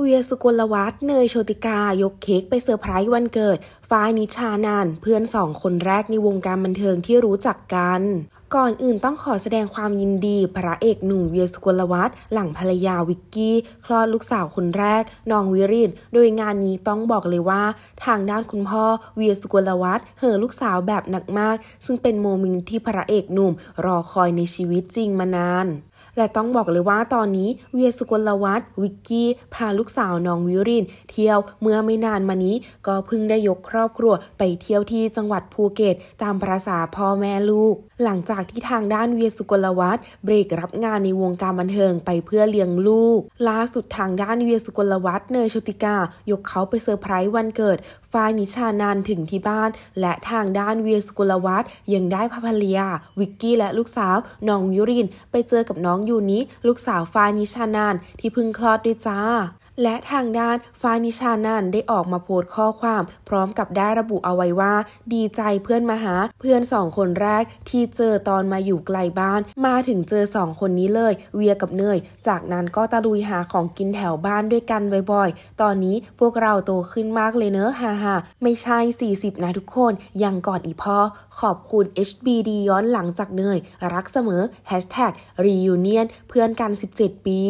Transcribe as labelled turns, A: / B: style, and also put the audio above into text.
A: เวียสุกลวัฒน์เนยโชติกายกเค้กไปเซอร์ไพรส์วันเกิด ฟ้ายนิชานาน เพื่อนสองคนแรกในวงการบันเทิงที่รู้จักกัน ก่อนอื่นต้องขอแสดงความยินดี พระเอกหนุ่มเวียสุกลวัฒน์หลังภรรยาวิกกี้คลอดลูกสาวคนแรกน้องวิรินโดยงานนี้ต้องบอกเลยว่าทางด้านคุณพ่อเวียสุกลวัฒน์เห่อลูกสาวแบบหนักมาก ซึ่งเป็นโมเมนต์ที่พระเอกหนุ่ม รอคอยในชีวิตจริงมานานและต้องบอกเลยว่าตอนนี้เวียสุกลวัฒรวิกกี้พาลูกสาว น้องวิรินเที่ยวเมื่อไม่นานมานี้ก็เพิ่งได้ยกครอบครัวไปเที่ยวที่จังหวัดภูเก็ต ตามประษาพ่อแม่ลูก หลังจากที่ทางด้านเวียสุกลวัฒรเบรกรับงานในวงการบันเทิงไปเพื่อเลี้ยงลูกล่าสุดทางด้านเวียสุกลวัฒรเนยชติกา ยกเขาไปเซอร์ไพรส์วันเกิดฟ้านิชานานถึงที่บ้าน และทางด้านเวียสุกลวัฒรยังได้ภรรยา วิกกี้และลูกสาวน้องวิริน ไปเจอกับน้องยู่นี้ลูกสาวฟานิชานานที่พึ่งคลอดด้วยจ้าและทางด้านฟานิชานันได้ออกมาโพสต์ข้อความ พร้อมกับได้ระบุเอาไว้ว่า ดีใจเพื่อนมาหาเพื่อนสองคนแรก ที่เจอตอนมาอยู่ไกลบ้าน มาถึงเจอสองคนนี้เลย เวียกับเนย จากนั้นก็ตะลุยหาของกินแถวบ้านด้วยกันบ่อยๆ ตอนนี้พวกเราโตขึ้นมากเลยเนอะฮ่าฮไม่ใช่ 40 นะทุกคน ยังก่อนอีพ่อขอบคุณ HBD ย้อนหลังจากเนยรักเสมอ reunion เพื่อนกัน 17 ปี